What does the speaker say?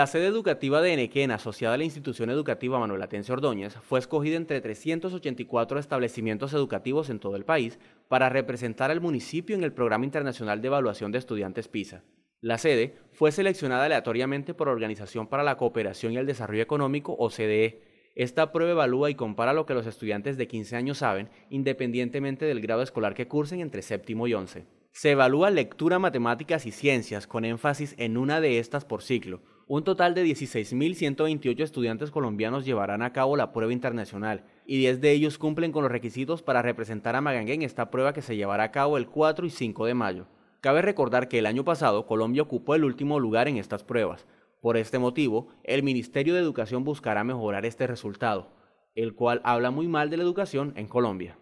La sede educativa de Enequén, asociada a la institución educativa Manuel Atencio Ordóñez, fue escogida entre 384 establecimientos educativos en todo el país para representar al municipio en el Programa Internacional de Evaluación de Estudiantes PISA. La sede fue seleccionada aleatoriamente por Organización para la Cooperación y el Desarrollo Económico, OCDE. Esta prueba evalúa y compara lo que los estudiantes de 15 años saben, independientemente del grado escolar que cursen entre séptimo y once. Se evalúa lectura, matemáticas y ciencias, con énfasis en una de estas por ciclo, un total de 16.128 estudiantes colombianos llevarán a cabo la prueba internacional y 10 de ellos cumplen con los requisitos para representar a Magangue en esta prueba que se llevará a cabo el 4 y 5 de mayo. Cabe recordar que el año pasado Colombia ocupó el último lugar en estas pruebas. Por este motivo, el Ministerio de Educación buscará mejorar este resultado, el cual habla muy mal de la educación en Colombia.